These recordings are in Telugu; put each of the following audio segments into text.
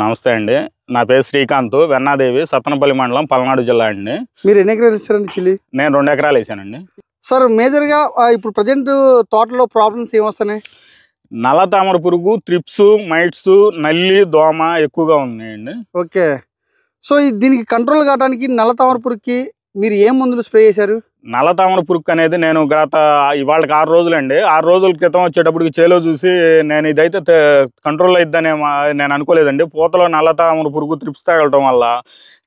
నమస్తే అండి నా పేరు శ్రీకాంత్ వెన్నాదేవి సత్తనపల్లి మండలం పల్నాడు జిల్లా అండి మీరు ఎన్ని ఎకరాలు ఇస్తారండి చిల్లి నేను రెండు ఎకరాలు వేసానండి సార్ మేజర్గా ఇప్పుడు ప్రజెంట్ తోటలో ప్రాబ్లమ్స్ ఏమొస్తున్నాయి నల్ల తామర పురుగు త్రిప్స్ మైట్స్ నల్లి దోమ ఎక్కువగా ఉన్నాయండి ఓకే సో దీనికి కంట్రోల్ కావడానికి నల్ల తామర పురుగుకి మీరు ఏం మందులు స్ప్రే చేశారు నల్లతామర పురుక్ అనేది నేను గత ఇవాళకి ఆరు రోజులండి ఆరు రోజుల క్రితం వచ్చేటప్పటికి చేలో చూసి నేను ఇదైతే కంట్రోల్ అయిద్దని నేను అనుకోలేదండి పూతలో నల్లతామర పురుగు త్రిప్స్ వెళ్ళటం వల్ల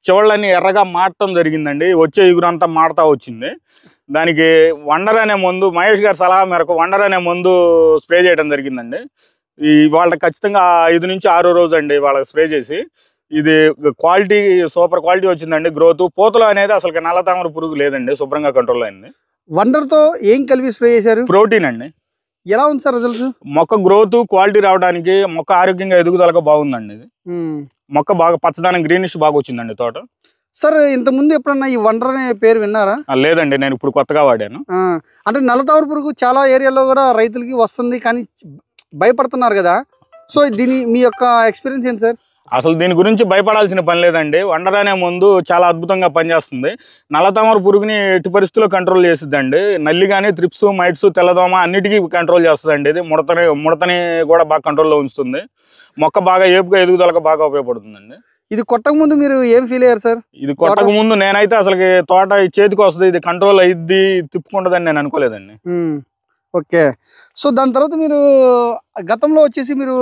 చివళ్ళని ఎర్రగా మారటం జరిగిందండి వచ్చే ఇగురంతా మారుతా వచ్చింది దానికి వండర్ అనే ముందు మహేష్ గారి సలహా మేరకు వండర్ అనే ముందు స్ప్రే చేయడం జరిగిందండి ఈ వాళ్ళకి ఖచ్చితంగా ఐదు నుంచి ఆరో రోజు అండి వాళ్ళకి స్ప్రే చేసి ఇది క్వాలిటీ సూపర్ క్వాలిటీ వచ్చిందండి గ్రోత్ పోతలు అనేది అసలు నల్ల తామర పురుగు లేదండి శుభ్రంగా కంట్రోల్ అయింది వండర్తో ఏం కలిపి స్ప్రే చేశారు ప్రోటీన్ అండి ఎలా ఉంది సార్ రిజల్ట్స్ మొక్క గ్రోత్ క్వాలిటీ రావడానికి మొక్క ఆరోగ్యంగా ఎదుగుదలకు బాగుందండి ఇది మొక్క బాగా పచ్చదనం గ్రీనిష్ బాగా వచ్చిందండి తోట సార్ ఇంతకుముందు ఎప్పుడన్నా ఈ వండర్ అనే పేరు విన్నారా లేదండి నేను ఇప్పుడు కొత్తగా వాడాను అంటే నల్లతావర పురుగు చాలా ఏరియాలో కూడా రైతులకి వస్తుంది కానీ భయపడుతున్నారు కదా సో దీని మీ యొక్క ఎక్స్పీరియన్స్ ఏంటి సార్ అసలు దీని గురించి భయపడాల్సిన పని లేదండి వండరానే ముందు చాలా అద్భుతంగా పనిచేస్తుంది నల్లతామర పురుగుని ఎట్టి పరిస్థితుల్లో కంట్రోల్ చేసిద్దండి నల్లి కానీ త్రిప్స్ మైట్స్ తెల్లదోమ అన్నిటికీ కంట్రోల్ చేస్తుందండి ఇది ముడతని ముడతని కూడా బాగా కంట్రోల్లో ఉంచుతుంది మొక్క బాగా ఏపుగా ఎదుగుదలకు బాగా ఉపయోగపడుతుందండి ఇది కొట్టక ముందు మీరు ఏం ఫీల్ అయ్యారు సార్ ఇది కొట్టక ముందు నేనైతే అసలు తోట చేతికి వస్తుంది ఇది కంట్రోల్ అయ్యిద్ది తిప్పుకుంటుందని నేను అనుకోలేదండి ఓకే సో దాని తర్వాత మీరు గతంలో వచ్చేసి మీరు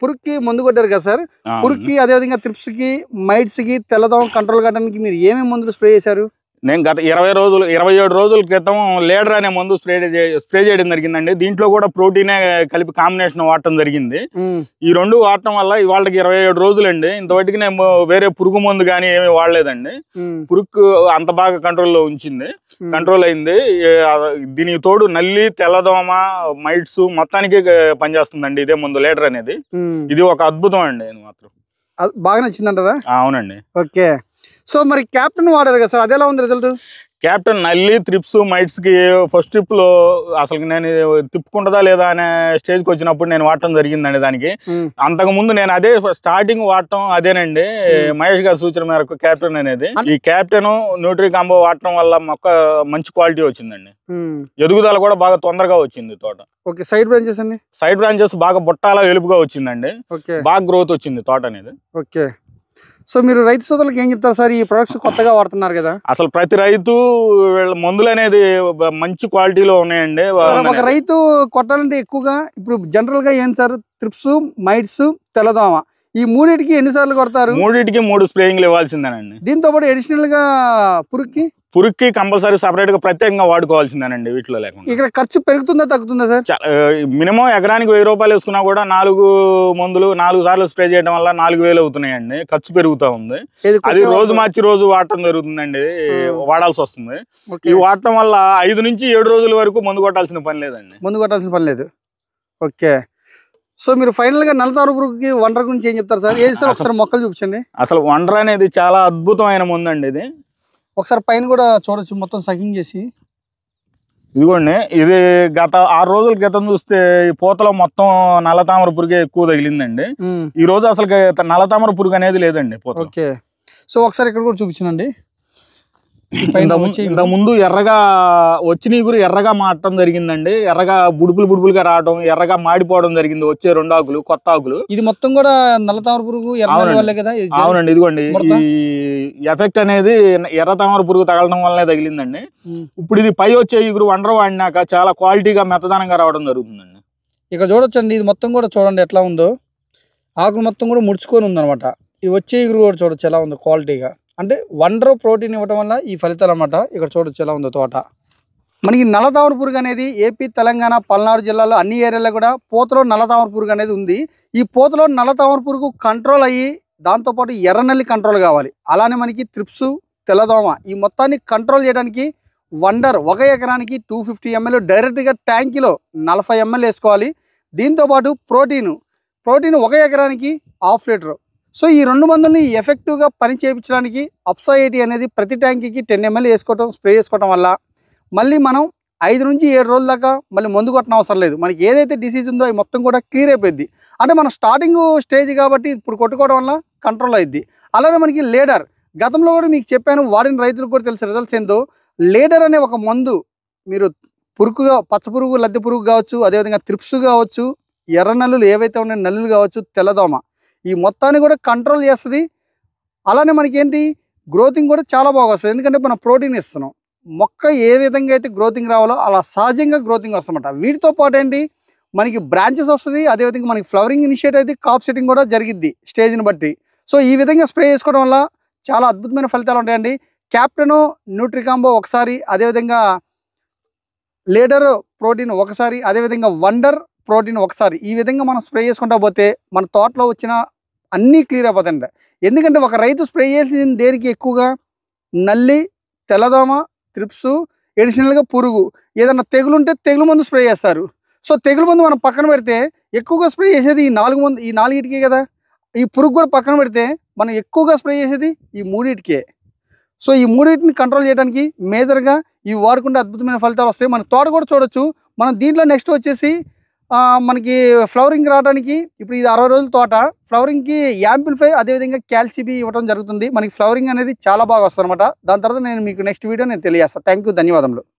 పురుక్కి మందు కొట్టారు కదా సార్ పురుక్కి అదేవిధంగా త్రిప్స్కి మైట్స్కి తెల్లదోమ కంట్రోల్ కావడానికి మీరు ఏమేమి మందులు స్ప్రే చేశారు నేను గత ఇరవై రోజులు ఇరవై ఏడు రోజుల క్రితం లేడర్ అనే మందు స్ప్రే స్ప్రే చేయడం జరిగిందండి దీంట్లో కూడా ప్రోటీనే కలిపి కాంబినేషన్ వాడటం జరిగింది ఈ రెండు వాడటం వల్ల వాళ్ళకి ఇరవై ఏడు రోజులండి ఇంతవరకు నేను వేరే పురుగు మందు కానీ ఏమి వాడలేదండి పురుగు అంత బాగా కంట్రోల్లో ఉంచింది కంట్రోల్ అయింది దీనికి తోడు నల్లి తెల్లదోమ మైట్స్ మొత్తానికి పనిచేస్తుందండి ఇదే మందు లేడర్ అనేది ఇది ఒక అద్భుతం అండి మాత్రం బాగా నచ్చిందంటారా అవునండి ఓకే సో మరి క్యాప్టెన్ వాడారు కదా సార్ అదేలా ఉంది రిజల్ట్ క్యాప్టెన్ నల్లి త్రిప్స్ మైట్స్కి ఫస్ట్ ట్రిప్లో అసలు నేను తిప్పుకుంటుందా లేదా అనే స్టేజ్కి వచ్చినప్పుడు నేను వాడటం జరిగిందండి దానికి అంతకుముందు నేను అదే స్టార్టింగ్ వాడటం అదేనండి మహేష్ గారి సూచన మేరకు క్యాప్టెన్ అనేది ఈ క్యాప్టెన్ న్యూట్రీ కాంబో వాడటం వల్ల మొక్క మంచి క్వాలిటీ వచ్చిందండి ఎదుగుదల కూడా బాగా తొందరగా వచ్చింది తోట ఓకే సైడ్ బ్రాంచెస్ అండి సైడ్ బ్రాంచెస్ బాగా బుట్టాల వెలుపుగా వచ్చిందండి బాగా గ్రోత్ వచ్చింది తోట అనేది ఓకే సో మీరు రైతు సోదరులకు ఏం చెప్తారు సార్ ఈ ప్రొడక్ట్స్ కొత్తగా వాడుతున్నారు కదా అసలు ప్రతి రైతు వీళ్ళ మందులు అనేది మంచి క్వాలిటీలో ఉన్నాయండి ఒక రైతు కొట్టాలంటే ఎక్కువగా ఇప్పుడు జనరల్గా ఏం సార్ త్రిప్స్ మైట్స్ తెల్లదోమ ఈ మూడింటికి ఎన్నిసార్లు కొడతారు మూడింటికి మూడు స్ప్రేయింగ్లు ఇవ్వాల్సిందేనండి దీంతో పాటు అడిషనల్ గా పురుక్కి పురుక్కి కంపల్సరీ సపరేట్ గా ప్రత్యేకంగా వాడుకోవాల్సిందేనండి వీటిలో లేకుండా ఇక్కడ ఖర్చు పెరుగుతుందా తగ్గుతుందా సార్ మినిమం ఎకరానికి వెయ్యి రూపాయలు వేసుకున్నా కూడా నాలుగు మందులు నాలుగు సార్లు స్ప్రే చేయడం వల్ల నాలుగు వేలు అవుతున్నాయండి ఖర్చు పెరుగుతూ ఉంది అది రోజు మార్చి రోజు వాడటం జరుగుతుందండి వాడాల్సి వస్తుంది ఈ వాడటం వల్ల ఐదు నుంచి ఏడు రోజుల వరకు మందు కొట్టాల్సిన పని లేదండి మందు కొట్టాల్సిన పని లేదు ఓకే సో మీరు ఫైనల్ గా నలతారుపురుకి వండర్ గురించి ఏం చెప్తారు సార్ ఏది సార్ ఒకసారి మొక్కలు చూపించండి అసలు వండర్ అనేది చాలా అద్భుతమైన ముందండి ఇది ఒకసారి పైన కూడా చూడొచ్చు మొత్తం సకింగ్ చేసి ఇదిగోండి ఇది గత ఆరు రోజుల క్రితం చూస్తే ఈ పూతలో మొత్తం నల్ల తామర పురుగే ఎక్కువ తగిలిందండి ఈ రోజు అసలు నల్ల తామర పురుగు అనేది లేదండి ఓకే సో ఒకసారి ఇక్కడ కూడా చూపించనండి ఇంత ముందు ఎర్రగా వచ్చిన ఎగురు ఎర్రగా మారటం జరిగిందండి ఎర్రగా బుడుపులు బుడుపులుగా రావడం ఎర్రగా మాడిపోవడం జరిగింది వచ్చే రెండు ఆకులు కొత్త ఆకులు ఇది మొత్తం కూడా నల్ల తామర పురుగు కదా అవునండి ఇదిగోండి ఈ ఎఫెక్ట్ అనేది ఎర్ర తామర పురుగు తగలడం వల్లనే తగిలిందండి ఇప్పుడు ఇది పై వచ్చే ఇగురు వండర్ వాడినాక చాలా క్వాలిటీగా మెత్తదానంగా రావడం జరుగుతుందండి ఇక్కడ చూడొచ్చండి ఇది మొత్తం కూడా చూడండి ఎట్లా ఉందో ఆకులు మొత్తం కూడా ముడుచుకొని ఉందనమాట ఇవి వచ్చే ఇగురు కూడా చూడొచ్చు ఎలా ఉందో క్వాలిటీగా అంటే వండర్ ప్రోటీన్ ఇవ్వడం వల్ల ఈ ఫలితాలు అన్నమాట ఇక్కడ చూడొచ్చు ఎలా ఉందో తోట మనకి నల్లతామర పురుగు అనేది ఏపీ తెలంగాణ పల్నాడు జిల్లాలో అన్ని ఏరియాలో కూడా పూతలో నల్లతామర పురుగు అనేది ఉంది ఈ పూతలో నల్లతామర పురుగు కంట్రోల్ అయ్యి దాంతోపాటు ఎర్రనల్లి కంట్రోల్ కావాలి అలానే మనకి త్రిప్స్ తెల్లదోమ ఈ మొత్తాన్ని కంట్రోల్ చేయడానికి వండర్ ఒక ఎకరానికి టూ ఫిఫ్టీ ఎంఎల్ డైరెక్ట్గా ట్యాంకిలో నలభై ఎంఎల్ వేసుకోవాలి దీంతోపాటు ప్రోటీన్ ప్రోటీన్ ఒక ఎకరానికి హాఫ్ లీటర్ సో ఈ రెండు మందుని ఎఫెక్టివ్గా పని చేయించడానికి అప్సాయిటీ అనేది ప్రతి ట్యాంకీకి టెన్ ఎంఎల్ వేసుకోవటం స్ప్రే చేసుకోవటం వల్ల మళ్ళీ మనం ఐదు నుంచి ఏడు రోజుల దాకా మళ్ళీ మందు కొట్టడం అవసరం లేదు మనకి ఏదైతే డిసీజ్ ఉందో అది మొత్తం కూడా క్లియర్ అయిపోయింది అంటే మనం స్టార్టింగ్ స్టేజ్ కాబట్టి ఇప్పుడు కొట్టుకోవడం వల్ల కంట్రోల్ అయింది అలానే మనకి లేడర్ గతంలో కూడా మీకు చెప్పాను వాడిన రైతులకు కూడా తెలిసిన రిజల్ట్స్ ఏందో లేడర్ అనే ఒక మందు మీరు పురుగుగా పచ్చ పురుగు లద్దె పురుగు కావచ్చు అదేవిధంగా త్రిప్స్ కావచ్చు ఎర్ర నల్లులు ఏవైతే ఉన్నాయో నల్లులు కావచ్చు తెల్లదోమ ఈ మొత్తాన్ని కూడా కంట్రోల్ చేస్తుంది అలానే మనకేంటి గ్రోతింగ్ కూడా చాలా బాగా వస్తుంది ఎందుకంటే మనం ప్రోటీన్ ఇస్తున్నాం మొక్క ఏ విధంగా అయితే గ్రోతింగ్ రావాలో అలా సహజంగా గ్రోతింగ్ వస్తుందన్నమాట వీటితో పాటు ఏంటి మనకి బ్రాంచెస్ వస్తుంది అదేవిధంగా మనకి ఫ్లవరింగ్ ఇనిషియేట్ అయితే కాప్ సెట్టింగ్ కూడా జరిగిద్ది స్టేజ్ని బట్టి సో ఈ విధంగా స్ప్రే చేసుకోవడం వల్ల చాలా అద్భుతమైన ఫలితాలు ఉంటాయండి క్యాప్టెను న్యూట్రికాంబో ఒకసారి అదేవిధంగా లేడర్ ప్రోటీన్ ఒకసారి అదేవిధంగా వండర్ ప్రోటీన్ ఒకసారి ఈ విధంగా మనం స్ప్రే చేసుకుంటా పోతే మన తోటలో వచ్చిన అన్నీ క్లియర్ అయిపోతాయండి ఎందుకంటే ఒక రైతు స్ప్రే చేసిన దేనికి ఎక్కువగా నల్లి తెల్లదోమ త్రిప్స్ ఎడిషనల్గా పురుగు ఏదన్నా తెగులు ఉంటే తెగులు మందు స్ప్రే చేస్తారు సో తెగులు మందు మనం పక్కన పెడితే ఎక్కువగా స్ప్రే చేసేది ఈ నాలుగు మందు ఈ నాలుగిటికే కదా ఈ పురుగు కూడా పక్కన పెడితే మనం ఎక్కువగా స్ప్రే చేసేది ఈ మూడింటికే సో ఈ మూడింటిని కంట్రోల్ చేయడానికి మేజర్గా ఇవి వాడుకుంటే అద్భుతమైన ఫలితాలు వస్తాయి మన తోట కూడా చూడొచ్చు మనం దీంట్లో నెక్స్ట్ వచ్చేసి మనకి ఫ్లవరింగ్ రావడానికి ఇప్పుడు ఇది అరవై రోజుల తోట ఫ్లవరింగ్కి యాంపిల్ఫై అదేవిధంగా క్యాల్సిబీ ఇవ్వడం జరుగుతుంది మనకి ఫ్లవరింగ్ అనేది చాలా బాగా వస్తుంది అనమాట దాని తర్వాత నేను మీకు నెక్స్ట్ వీడియో నేను తెలియజేస్తాను థ్యాంక్ యూ ధన్యవాదములు